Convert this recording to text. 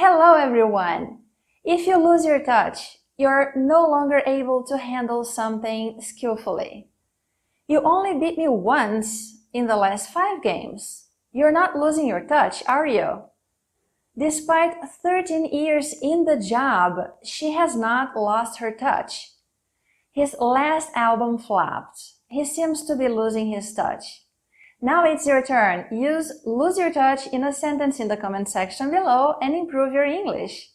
Hello everyone! If you lose your touch, you're no longer able to handle something skillfully. You only beat me once in the last five games. You're not losing your touch, are you? Despite 13 years in the job, she has not lost her touch. His last album flopped. He seems to be losing his touch. Now it's your turn. Use lose your touch in a sentence in the comment section below and improve your English.